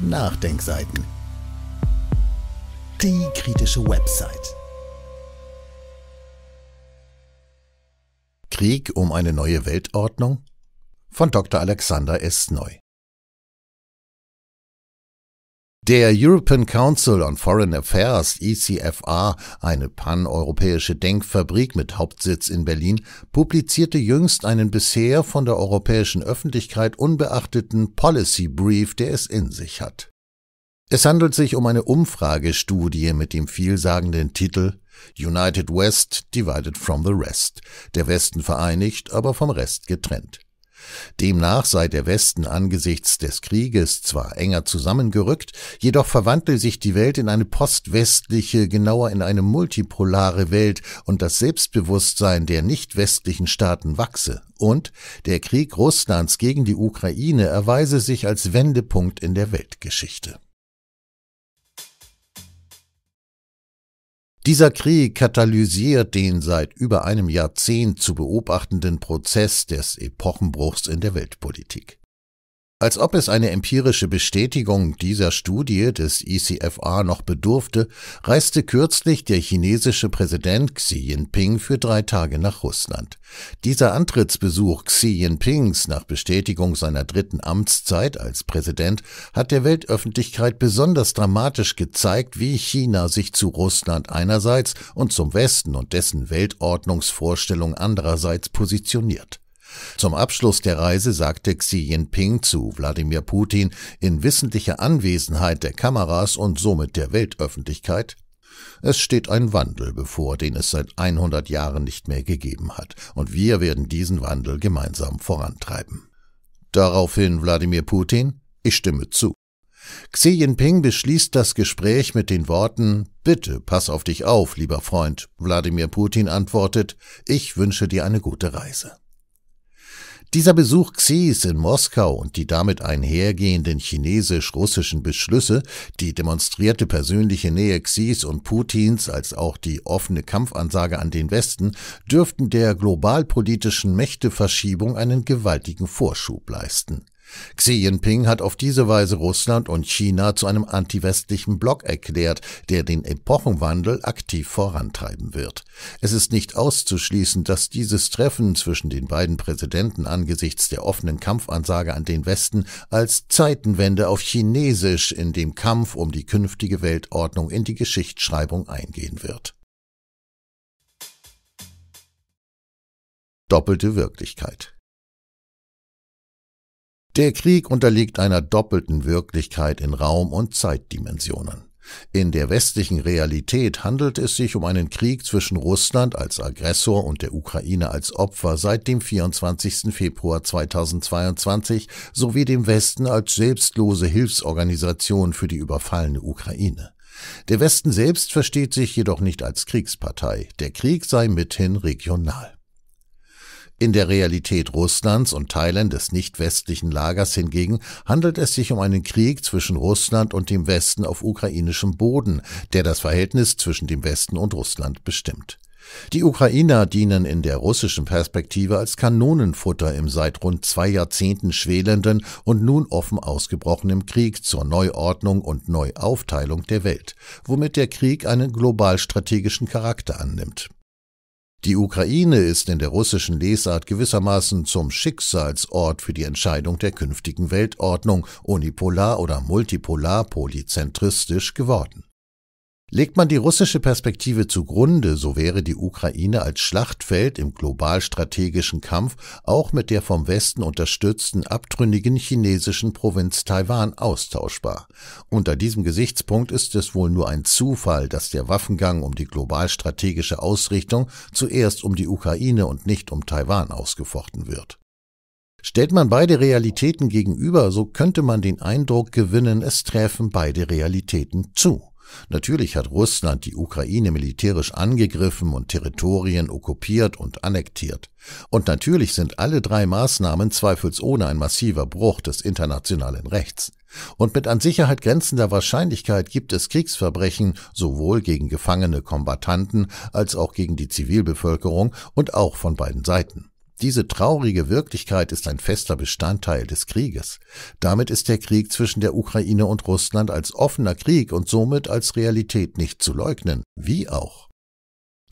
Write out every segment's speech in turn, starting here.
Nachdenkseiten. Die kritische Website. Krieg um eine neue Weltordnung von Dr. Alexander S. Neu. Der European Council on Foreign Affairs, ECFR, eine paneuropäische Denkfabrik mit Hauptsitz in Berlin, publizierte jüngst einen bisher von der europäischen Öffentlichkeit unbeachteten Policy Brief, der es in sich hat. Es handelt sich um eine Umfragestudie mit dem vielsagenden Titel United West Divided from the Rest, der Westen vereinigt, aber vom Rest getrennt. Demnach sei der Westen angesichts des Krieges zwar enger zusammengerückt, jedoch verwandle sich die Welt in eine postwestliche, genauer in eine multipolare Welt und das Selbstbewusstsein der nicht westlichen Staaten wachse. Und der Krieg Russlands gegen die Ukraine erweise sich als Wendepunkt in der Weltgeschichte. Dieser Krieg katalysiert den seit über einem Jahrzehnt zu beobachtenden Prozess des Epochenbruchs in der Weltpolitik. Als ob es eine empirische Bestätigung dieser Studie des ECFR noch bedurfte, reiste kürzlich der chinesische Präsident Xi Jinping für drei Tage nach Russland. Dieser Antrittsbesuch Xi Jinpings nach Bestätigung seiner dritten Amtszeit als Präsident hat der Weltöffentlichkeit besonders dramatisch gezeigt, wie China sich zu Russland einerseits und zum Westen und dessen Weltordnungsvorstellung andererseits positioniert. Zum Abschluss der Reise sagte Xi Jinping zu Wladimir Putin in wissentlicher Anwesenheit der Kameras und somit der Weltöffentlichkeit, es steht ein Wandel bevor, den es seit 100 Jahren nicht mehr gegeben hat, und wir werden diesen Wandel gemeinsam vorantreiben. Daraufhin Wladimir Putin, ich stimme zu. Xi Jinping beschließt das Gespräch mit den Worten Bitte pass auf dich auf, lieber Freund. Wladimir Putin antwortet Ich wünsche dir eine gute Reise. Dieser Besuch Xis in Moskau und die damit einhergehenden chinesisch-russischen Beschlüsse, die demonstrierte persönliche Nähe Xis und Putins als auch die offene Kampfansage an den Westen dürften der globalpolitischen Mächteverschiebung einen gewaltigen Vorschub leisten. Xi Jinping hat auf diese Weise Russland und China zu einem antiwestlichen Block erklärt, der den Epochenwandel aktiv vorantreiben wird. Es ist nicht auszuschließen, dass dieses Treffen zwischen den beiden Präsidenten angesichts der offenen Kampfansage an den Westen als Zeitenwende auf Chinesisch in dem Kampf um die künftige Weltordnung in die Geschichtsschreibung eingehen wird. Doppelte Wirklichkeit der Krieg unterliegt einer doppelten Wirklichkeit in Raum- und Zeitdimensionen. In der westlichen Realität handelt es sich um einen Krieg zwischen Russland als Aggressor und der Ukraine als Opfer seit dem 24. Februar 2022 sowie dem Westen als selbstlose Hilfsorganisation für die überfallene Ukraine. Der Westen selbst versteht sich jedoch nicht als Kriegspartei, der Krieg sei mithin regional. In der Realität Russlands und Teilen des nicht westlichen Lagers hingegen handelt es sich um einen Krieg zwischen Russland und dem Westen auf ukrainischem Boden, der das Verhältnis zwischen dem Westen und Russland bestimmt. Die Ukrainer dienen in der russischen Perspektive als Kanonenfutter im seit rund zwei Jahrzehnten schwelenden und nun offen ausgebrochenen Krieg zur Neuordnung und Neuaufteilung der Welt, womit der Krieg einen globalstrategischen Charakter annimmt. Die Ukraine ist in der russischen Lesart gewissermaßen zum Schicksalsort für die Entscheidung der künftigen Weltordnung, unipolar oder multipolar polyzentristisch geworden. Legt man die russische Perspektive zugrunde, so wäre die Ukraine als Schlachtfeld im globalstrategischen Kampf auch mit der vom Westen unterstützten abtrünnigen chinesischen Provinz Taiwan austauschbar. Unter diesem Gesichtspunkt ist es wohl nur ein Zufall, dass der Waffengang um die globalstrategische Ausrichtung zuerst um die Ukraine und nicht um Taiwan ausgefochten wird. Stellt man beide Realitäten gegenüber, so könnte man den Eindruck gewinnen, es treffen beide Realitäten zu. Natürlich hat Russland die Ukraine militärisch angegriffen und Territorien okkupiert und annektiert. Und natürlich sind alle drei Maßnahmen zweifelsohne ein massiver Bruch des internationalen Rechts. Und mit an Sicherheit grenzender Wahrscheinlichkeit gibt es Kriegsverbrechen sowohl gegen gefangene Kombattanten als auch gegen die Zivilbevölkerung und auch von beiden Seiten. Diese traurige Wirklichkeit ist ein fester Bestandteil des Krieges. Damit ist der Krieg zwischen der Ukraine und Russland als offener Krieg und somit als Realität nicht zu leugnen, wie auch.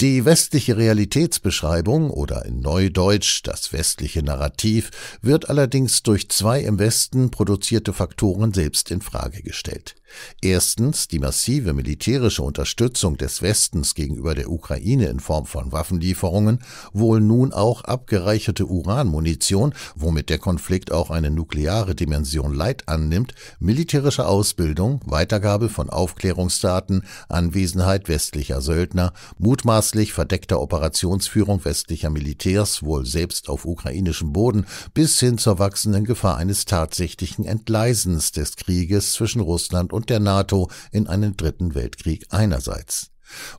Die westliche Realitätsbeschreibung oder in Neudeutsch das westliche Narrativ wird allerdings durch zwei im Westen produzierte Faktoren selbst in Frage gestellt. Erstens die massive militärische Unterstützung des Westens gegenüber der Ukraine in Form von Waffenlieferungen, wohl nun auch abgereicherte Uranmunition, womit der Konflikt auch eine nukleare Dimension Leid annimmt, militärische Ausbildung, Weitergabe von Aufklärungsdaten, Anwesenheit westlicher Söldner, mutmaßlich verdeckter Operationsführung westlicher Militärs, wohl selbst auf ukrainischem Boden, bis hin zur wachsenden Gefahr eines tatsächlichen Entgleisens des Krieges zwischen Russland und und der NATO in einen dritten Weltkrieg einerseits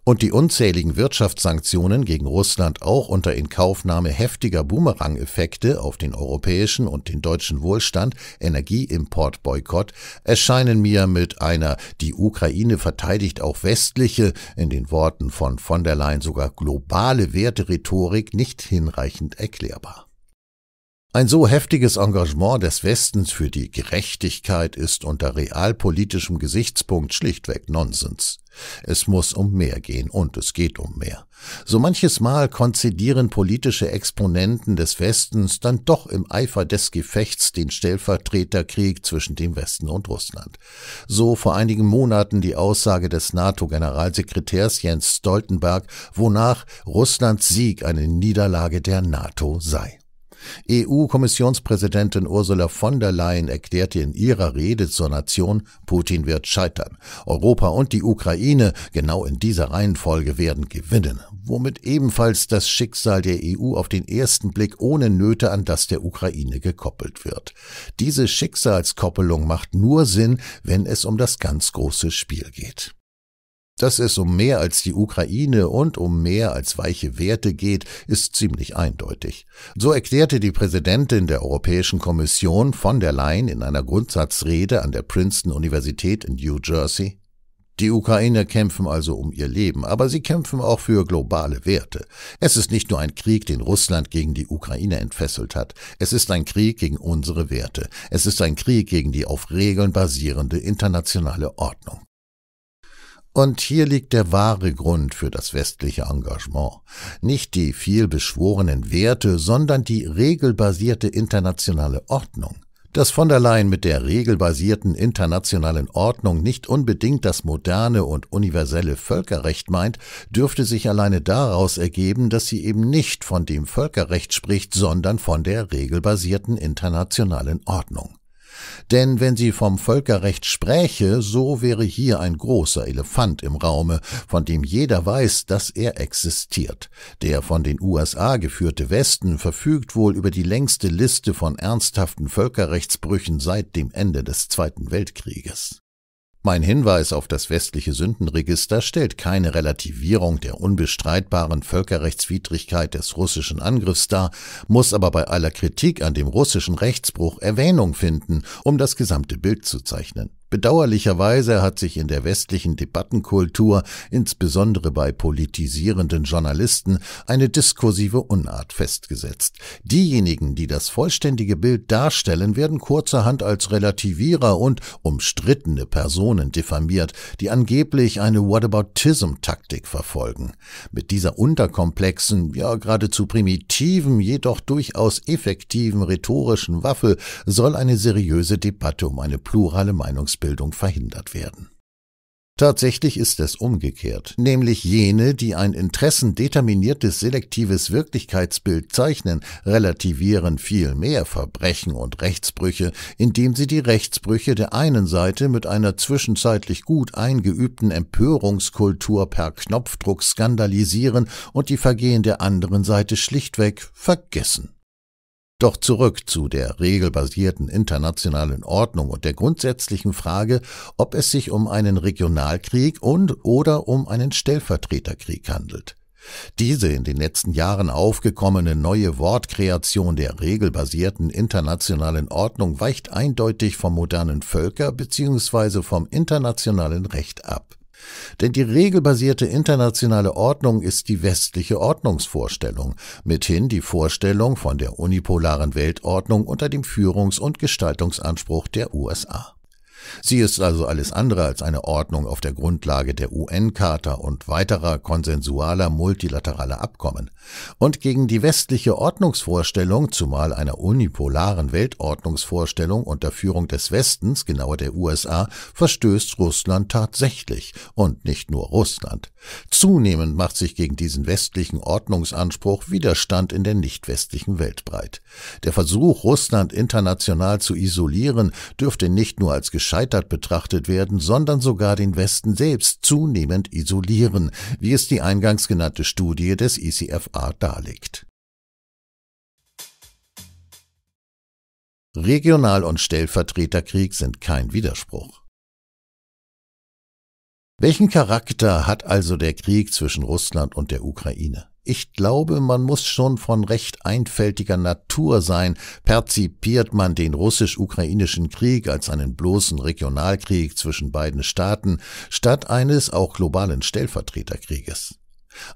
und die unzähligen Wirtschaftssanktionen gegen Russland auch unter Inkaufnahme heftiger Boomerang-Effekte auf den europäischen und den deutschen Wohlstand, Energieimportboykott, erscheinen mir mit einer die Ukraine verteidigt auch westliche, in den Worten von von der Leyen sogar globale Werte-Rhetorik nicht hinreichend erklärbar. Ein so heftiges Engagement des Westens für die Gerechtigkeit ist unter realpolitischem Gesichtspunkt schlichtweg Nonsens. Es muss um mehr gehen und es geht um mehr. So manches Mal konzidieren politische Exponenten des Westens dann doch im Eifer des Gefechts den Stellvertreterkrieg zwischen dem Westen und Russland. So vor einigen Monaten die Aussage des NATO-Generalsekretärs Jens Stoltenberg, wonach Russlands Sieg eine Niederlage der NATO sei. EU-Kommissionspräsidentin Ursula von der Leyen erklärte in ihrer Rede zur Nation, Putin wird scheitern. Europa und die Ukraine genau in dieser Reihenfolge werden gewinnen, womit ebenfalls das Schicksal der EU auf den ersten Blick ohne Nöte an das der Ukraine gekoppelt wird. Diese Schicksalskoppelung macht nur Sinn, wenn es um das ganz große Spiel geht. Dass es um mehr als die Ukraine und um mehr als weiche Werte geht, ist ziemlich eindeutig. So erklärte die Präsidentin der Europäischen Kommission von der Leyen in einer Grundsatzrede an der Princeton Universität in New Jersey. Die Ukrainer kämpfen also um ihr Leben, aber sie kämpfen auch für globale Werte. Es ist nicht nur ein Krieg, den Russland gegen die Ukraine entfesselt hat. Es ist ein Krieg gegen unsere Werte. Es ist ein Krieg gegen die auf Regeln basierende internationale Ordnung. Und hier liegt der wahre Grund für das westliche Engagement. Nicht die viel beschworenen Werte, sondern die regelbasierte internationale Ordnung. Dass von der Leyen mit der regelbasierten internationalen Ordnung nicht unbedingt das moderne und universelle Völkerrecht meint, dürfte sich alleine daraus ergeben, dass sie eben nicht von dem Völkerrecht spricht, sondern von der regelbasierten internationalen Ordnung. Denn wenn sie vom Völkerrecht spräche, so wäre hier ein großer Elefant im Raume, von dem jeder weiß, dass er existiert. Der von den USA geführte Westen verfügt wohl über die längste Liste von ernsthaften Völkerrechtsbrüchen seit dem Ende des Zweiten Weltkrieges. Mein Hinweis auf das westliche Sündenregister stellt keine Relativierung der unbestreitbaren Völkerrechtswidrigkeit des russischen Angriffs dar, muss aber bei aller Kritik an dem russischen Rechtsbruch Erwähnung finden, um das gesamte Bild zu zeichnen. Bedauerlicherweise hat sich in der westlichen Debattenkultur, insbesondere bei politisierenden Journalisten, eine diskursive Unart festgesetzt. Diejenigen, die das vollständige Bild darstellen, werden kurzerhand als Relativierer und umstrittene Personen Personen diffamiert, die angeblich eine Whataboutism-Taktik verfolgen. Mit dieser unterkomplexen, ja geradezu primitiven, jedoch durchaus effektiven rhetorischen Waffe soll eine seriöse Debatte um eine plurale Meinungsbildung verhindert werden. Tatsächlich ist es umgekehrt, nämlich jene, die ein interessendeterminiertes selektives Wirklichkeitsbild zeichnen, relativieren viel mehr Verbrechen und Rechtsbrüche, indem sie die Rechtsbrüche der einen Seite mit einer zwischenzeitlich gut eingeübten Empörungskultur per Knopfdruck skandalisieren und die Vergehen der anderen Seite schlichtweg vergessen. Doch zurück zu der regelbasierten internationalen Ordnung und der grundsätzlichen Frage, ob es sich um einen Regionalkrieg und oder um einen Stellvertreterkrieg handelt. Diese in den letzten Jahren aufgekommene neue Wortkreation der regelbasierten internationalen Ordnung weicht eindeutig vom modernen Völker- bzw. vom internationalen Recht ab. Denn die regelbasierte internationale Ordnung ist die westliche Ordnungsvorstellung, mithin die Vorstellung von der unipolaren Weltordnung unter dem Führungs- und Gestaltungsanspruch der USA. Sie ist also alles andere als eine Ordnung auf der Grundlage der UN-Charta und weiterer konsensualer multilateraler Abkommen. Und gegen die westliche Ordnungsvorstellung, zumal einer unipolaren Weltordnungsvorstellung unter Führung des Westens, genauer der USA, verstößt Russland tatsächlich und nicht nur Russland. Zunehmend macht sich gegen diesen westlichen Ordnungsanspruch Widerstand in der nicht westlichen Welt breit. Der Versuch, Russland international zu isolieren, dürfte nicht nur als gescheitert betrachtet werden, sondern sogar den Westen selbst zunehmend isolieren, wie es die eingangs genannte Studie des ICFA e darlegt. Regional- und Stellvertreterkrieg sind kein Widerspruch. Welchen Charakter hat also der Krieg zwischen Russland und der Ukraine? Ich glaube, man muss schon von recht einfältiger Natur sein, perzipiert man den russisch-ukrainischen Krieg als einen bloßen Regionalkrieg zwischen beiden Staaten statt eines auch globalen Stellvertreterkrieges.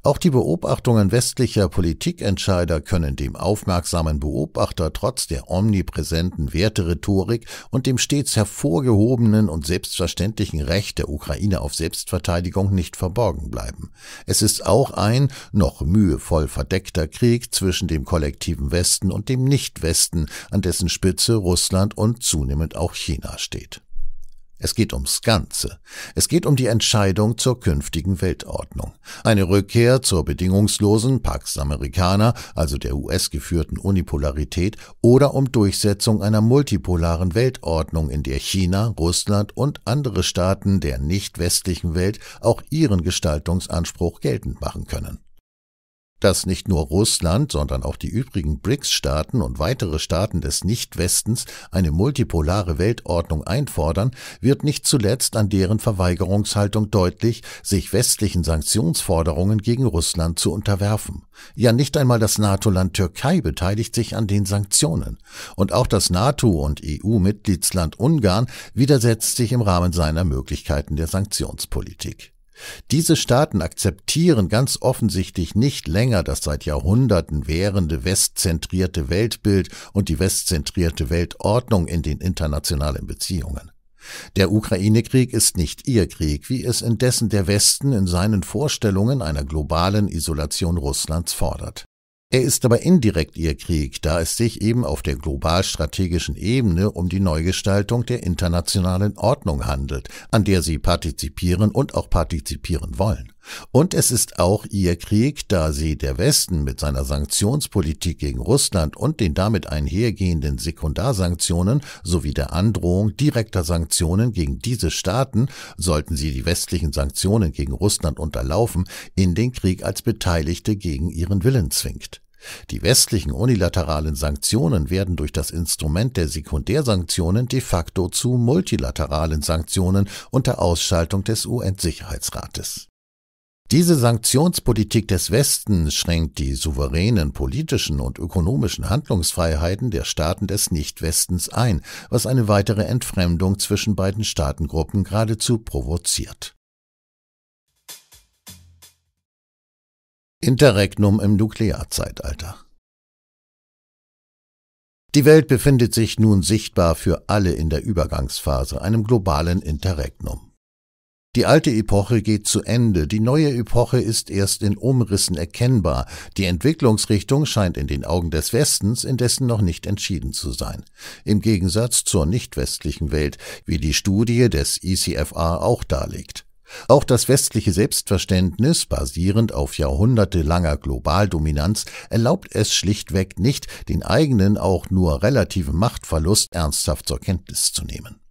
Auch die Beobachtungen westlicher Politikentscheider können dem aufmerksamen Beobachter trotz der omnipräsenten Werterhetorik und dem stets hervorgehobenen und selbstverständlichen Recht der Ukraine auf Selbstverteidigung nicht verborgen bleiben. Es ist auch ein noch mühevoll verdeckter Krieg zwischen dem kollektiven Westen und dem Nicht-Westen, an dessen Spitze Russland und zunehmend auch China steht. Es geht ums Ganze. Es geht um die Entscheidung zur künftigen Weltordnung. Eine Rückkehr zur bedingungslosen Pax Americana, also der US-geführten Unipolarität, oder um Durchsetzung einer multipolaren Weltordnung, in der China, Russland und andere Staaten der nicht westlichen Welt auch ihren Gestaltungsanspruch geltend machen können dass nicht nur Russland, sondern auch die übrigen BRICS-Staaten und weitere Staaten des Nicht-Westens eine multipolare Weltordnung einfordern, wird nicht zuletzt an deren Verweigerungshaltung deutlich, sich westlichen Sanktionsforderungen gegen Russland zu unterwerfen. Ja, nicht einmal das NATO-Land Türkei beteiligt sich an den Sanktionen. Und auch das NATO- und EU-Mitgliedsland Ungarn widersetzt sich im Rahmen seiner Möglichkeiten der Sanktionspolitik. Diese Staaten akzeptieren ganz offensichtlich nicht länger das seit Jahrhunderten währende westzentrierte Weltbild und die westzentrierte Weltordnung in den internationalen Beziehungen. Der Ukraine-Krieg ist nicht ihr Krieg, wie es indessen der Westen in seinen Vorstellungen einer globalen Isolation Russlands fordert. Er ist aber indirekt ihr Krieg, da es sich eben auf der globalstrategischen Ebene um die Neugestaltung der internationalen Ordnung handelt, an der sie partizipieren und auch partizipieren wollen. Und es ist auch ihr Krieg, da sie der Westen mit seiner Sanktionspolitik gegen Russland und den damit einhergehenden Sekundarsanktionen sowie der Androhung direkter Sanktionen gegen diese Staaten, sollten sie die westlichen Sanktionen gegen Russland unterlaufen, in den Krieg als Beteiligte gegen ihren Willen zwingt. Die westlichen unilateralen Sanktionen werden durch das Instrument der Sekundärsanktionen de facto zu multilateralen Sanktionen unter Ausschaltung des UN-Sicherheitsrates. Diese Sanktionspolitik des Westens schränkt die souveränen politischen und ökonomischen Handlungsfreiheiten der Staaten des Nicht-Westens ein, was eine weitere Entfremdung zwischen beiden Staatengruppen geradezu provoziert. Interregnum im Nuklearzeitalter die Welt befindet sich nun sichtbar für alle in der Übergangsphase, einem globalen Interregnum. Die alte Epoche geht zu Ende, die neue Epoche ist erst in Umrissen erkennbar, die Entwicklungsrichtung scheint in den Augen des Westens indessen noch nicht entschieden zu sein. Im Gegensatz zur nicht-westlichen Welt, wie die Studie des ECFA auch darlegt. Auch das westliche Selbstverständnis, basierend auf jahrhundertelanger Globaldominanz, erlaubt es schlichtweg nicht, den eigenen auch nur relativen Machtverlust ernsthaft zur Kenntnis zu nehmen.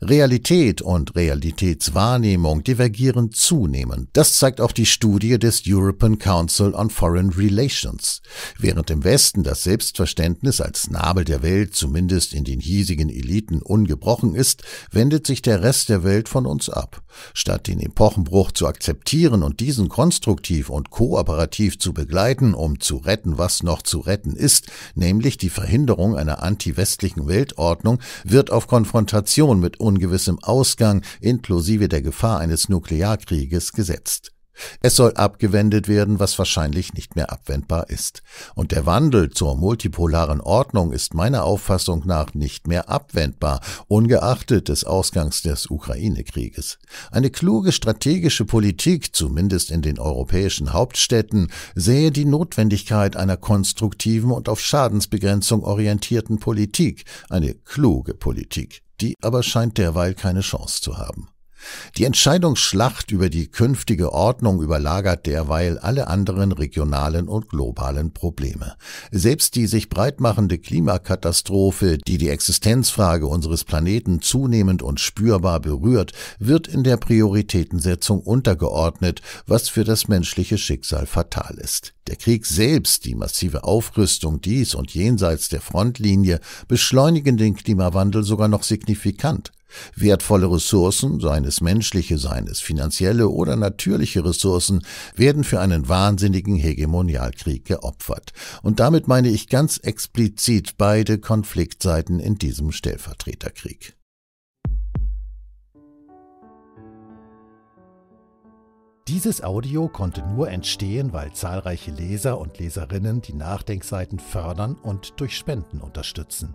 Realität und Realitätswahrnehmung divergieren zunehmend. Das zeigt auch die Studie des European Council on Foreign Relations. Während im Westen das Selbstverständnis als Nabel der Welt zumindest in den hiesigen Eliten ungebrochen ist, wendet sich der Rest der Welt von uns ab. Statt den Epochenbruch zu akzeptieren und diesen konstruktiv und kooperativ zu begleiten, um zu retten, was noch zu retten ist, nämlich die Verhinderung einer anti-westlichen Weltordnung, wird auf Konfrontation mit mit ungewissem Ausgang inklusive der Gefahr eines Nuklearkrieges gesetzt. Es soll abgewendet werden, was wahrscheinlich nicht mehr abwendbar ist. Und der Wandel zur multipolaren Ordnung ist meiner Auffassung nach nicht mehr abwendbar, ungeachtet des Ausgangs des Ukraine-Krieges. Eine kluge strategische Politik, zumindest in den europäischen Hauptstädten, sähe die Notwendigkeit einer konstruktiven und auf Schadensbegrenzung orientierten Politik, eine kluge Politik, die aber scheint derweil keine Chance zu haben. Die Entscheidungsschlacht über die künftige Ordnung überlagert derweil alle anderen regionalen und globalen Probleme. Selbst die sich breitmachende Klimakatastrophe, die die Existenzfrage unseres Planeten zunehmend und spürbar berührt, wird in der Prioritätensetzung untergeordnet, was für das menschliche Schicksal fatal ist. Der Krieg selbst, die massive Aufrüstung dies und jenseits der Frontlinie beschleunigen den Klimawandel sogar noch signifikant. Wertvolle Ressourcen, seien es menschliche, seien es finanzielle oder natürliche Ressourcen, werden für einen wahnsinnigen Hegemonialkrieg geopfert. Und damit meine ich ganz explizit beide Konfliktseiten in diesem Stellvertreterkrieg. Dieses Audio konnte nur entstehen, weil zahlreiche Leser und Leserinnen die Nachdenkseiten fördern und durch Spenden unterstützen.